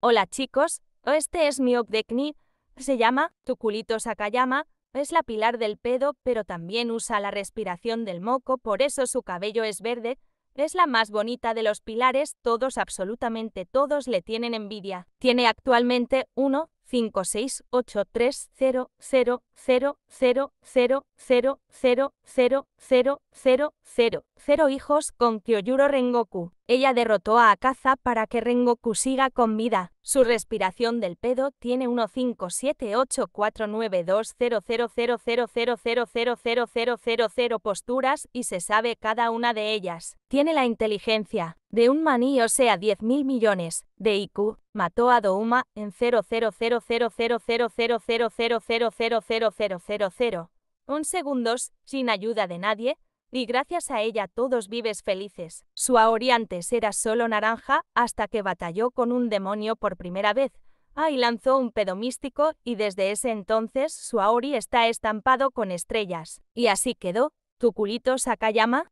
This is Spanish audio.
Hola chicos, este es mi Kni, se llama Tuculito Sakayama, es la pilar del pedo pero también usa la respiración del moco, por eso su cabello es verde, es la más bonita de los pilares, todos, absolutamente todos le tienen envidia. Tiene actualmente 1, 5, 6, 8, 3, 0, 0, 0, 0, 0, 0, 0, 0, 0, 0, 0, 0 hijos con Kyojuro Rengoku. Ella derrotó a Akaza para que Rengoku siga con vida. Su respiración del pedo tiene 15784920000000000 posturas y se sabe cada una de ellas. Tiene la inteligencia de un maní, o sea, 10.000 millones de IQ. Mató a Douma en 00000000000000000 un segundos, sin ayuda de nadie, y gracias a ella todos vives felices. Su antes era solo naranja hasta que batalló con un demonio por primera vez. Ahí lanzó un pedo místico y desde ese entonces su Aori está estampado con estrellas. Y así quedó, tu culito Sakayama,